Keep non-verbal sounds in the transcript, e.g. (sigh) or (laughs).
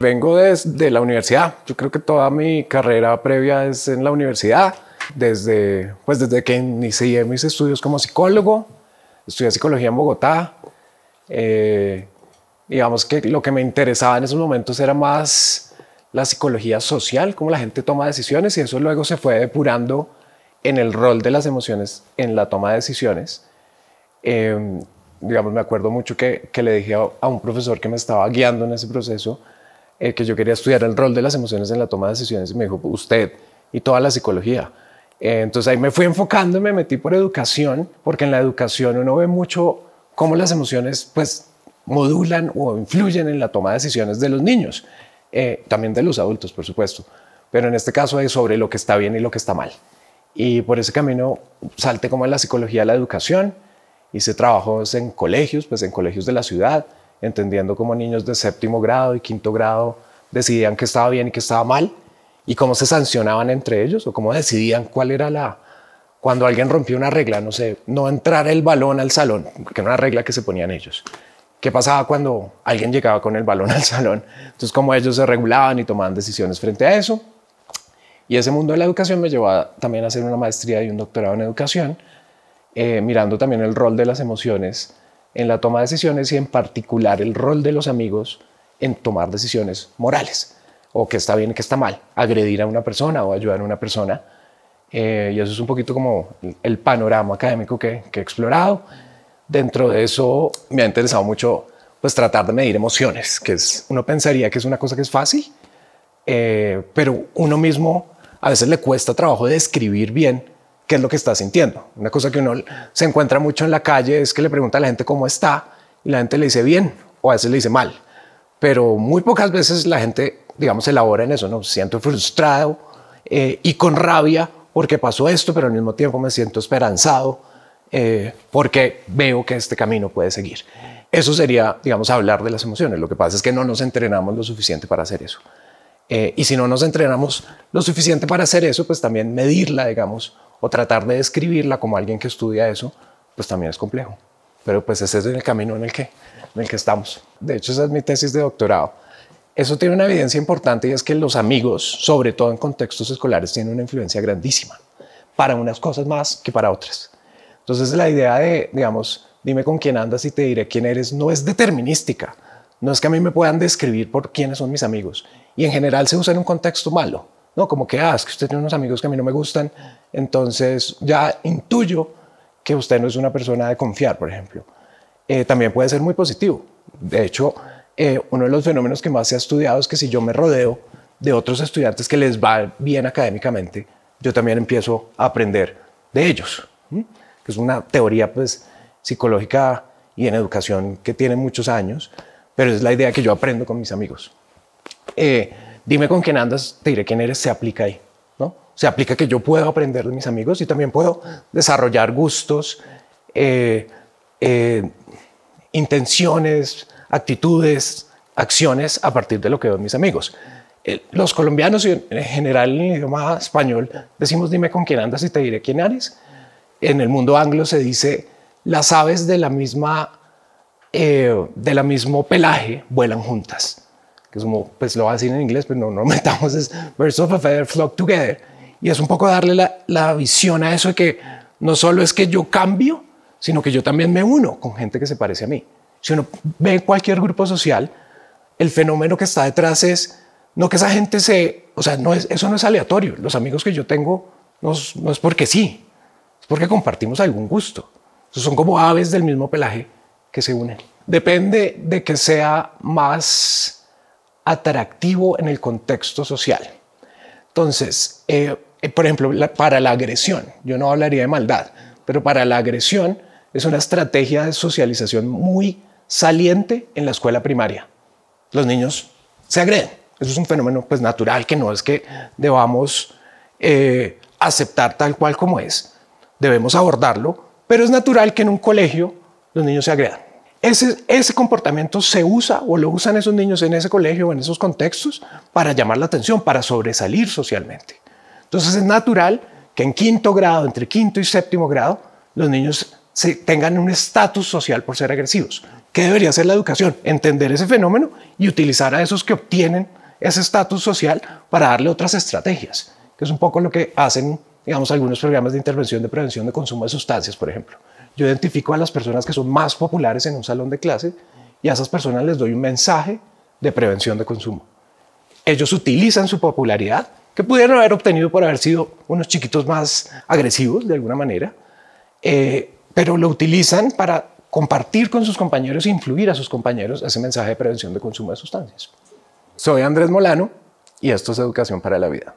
Vengo desde la universidad. Yo creo que toda mi carrera previa es en la universidad. Desde, pues desde que inicié mis estudios como psicólogo, estudié psicología en Bogotá. Eh, digamos que lo que me interesaba en esos momentos era más la psicología social, cómo la gente toma decisiones y eso luego se fue depurando en el rol de las emociones en la toma de decisiones. Em, digamos, me acuerdo mucho que, le dije a, un profesor que me estaba guiando en ese proceso eh, que yo quería estudiar el rol de las emociones en la toma de decisiones y me dijo, usted y toda la psicología. Eh, entonces ahí me fui enfocando, me metí por educación, porque en la educación uno ve mucho cómo las emociones pues modulan o influyen en la toma de decisiones de los niños, eh, también de los adultos, por supuesto, pero en este caso es sobre lo que está bien y lo que está mal. Y por ese camino salte como a la psicología, a la educación, Hice trabajos en colegios, pues en colegios de la ciudad, entendiendo cómo niños de séptimo grado y quinto grado decidían qué estaba bien y qué estaba mal y cómo se sancionaban entre ellos o cómo decidían cuál era la... Cuando alguien rompía una regla, no sé, no entrar el balón al salón, que era una regla que se ponían ellos. ¿Qué pasaba cuando alguien llegaba con el balón (laughs) al salón? Entonces, cómo ellos se regulaban y tomaban decisiones frente a eso. Y ese mundo de la educación me llevó también a hacer una maestría y un doctorado en educación, eh, mirando también el rol de las emociones en la toma de decisiones y en particular el rol de los amigos en tomar decisiones morales o qué está bien y qué está mal, agredir a una persona o ayudar a una persona. Eh, y eso es un poquito como el, panorama académico que, he explorado. Dentro de eso me ha interesado mucho pues tratar de medir emociones, que es, uno pensaría que es una cosa que es fácil, eh, pero uno mismo a veces le cuesta trabajo describir bien qué es lo que está sintiendo. Una cosa que uno se encuentra mucho en la calle es que le pregunta a la gente cómo está y la gente le dice bien o a veces le dice mal. Pero muy pocas veces la gente, digamos, elabora en eso, ¿no? Siento frustrado eh, y con rabia porque pasó esto, pero al mismo tiempo me siento esperanzado eh, porque veo que este camino puede seguir. Eso sería, digamos, hablar de las emociones. Lo que pasa es que no nos entrenamos lo suficiente para hacer eso. Eh, y si no nos entrenamos lo suficiente para hacer eso, pues también medirla, digamos, o tratar de describirla como alguien que estudia eso, pues también es complejo. Pero pues ese es el camino en el que, en el que estamos. De hecho, esa es mi tesis de doctorado. Eso tiene una evidencia importante y es que los amigos, sobre todo en contextos escolares, tienen una influencia grandísima para unas cosas más que para otras. Entonces la idea de, digamos, dime con quién andas y te diré quién eres, no es determinística. No es que a mí me puedan describir por quiénes son mis amigos. Y en general se usa en un contexto malo. No, como que, ah, es que usted tiene unos amigos que a mí no me gustan, entonces ya intuyo que usted no es una persona de confiar, por ejemplo. Eh, también puede ser muy positivo. De hecho, eh, uno de los fenómenos que más se ha estudiado es que si yo me rodeo de otros estudiantes que les va bien académicamente, yo también empiezo a aprender de ellos, que es una teoría pues, psicológica y en educación que tiene muchos años, pero es la idea que yo aprendo con mis amigos. Eh, dime con quién andas, te diré quién eres, se aplica ahí. ¿no? Se aplica que yo puedo aprender de mis amigos y también puedo desarrollar gustos, eh, eh, intenciones, actitudes, acciones a partir de lo que veo en mis amigos. Eh, los colombianos en general en el idioma español decimos dime con quién andas y te diré quién eres. En el mundo anglo se dice las aves de la misma, de la mismo pelaje vuelan juntas que es como, pues lo va a decir en inglés, pero no, no (laughs) metamos es Birds of a Feather Flock Together. Y es un poco darle la, la visión a eso de que no solo es que yo cambio, sino que yo también me uno con gente que se parece a mí. Si uno ve cualquier grupo social, el fenómeno que está detrás es no que esa gente se, o sea, no es, eso no es aleatorio. Los amigos que yo tengo no es, no es porque sí, es porque compartimos algún gusto. son como aves del mismo pelaje que se unen. Depende de que sea más atractivo en el contexto social. Entonces, eh, eh, por ejemplo, para la agresión, yo no hablaría de maldad, pero para la agresión es una estrategia de socialización muy saliente en la escuela primaria. Los niños se agreden. Eso es un fenómeno pues, natural que no es que debamos eh, aceptar tal cual como es. Debemos abordarlo, pero es natural que en un colegio los niños se agredan. Ese, comportamiento se usa o lo usan esos niños en ese colegio o en esos contextos para llamar la atención, para sobresalir socialmente. Entonces es natural que en quinto grado, entre quinto y séptimo grado, los niños se tengan un estatus social por ser agresivos. ¿Qué debería hacer la educación? Entender ese fenómeno y utilizar a esos que obtienen ese estatus social para darle otras estrategias, que es un poco lo que hacen, digamos, algunos programas de intervención de prevención de consumo de sustancias, por ejemplo. Yo identifico a las personas que son más populares en un salón de clase y a esas personas les doy un mensaje de prevención de consumo. Ellos utilizan su popularidad que pudieron haber obtenido por haber sido unos chiquitos más agresivos de alguna manera, eh, pero lo utilizan para compartir con sus compañeros e influir a sus compañeros ese mensaje de prevención de consumo de sustancias. Soy Andrés Molano y esto es Educación para la Vida.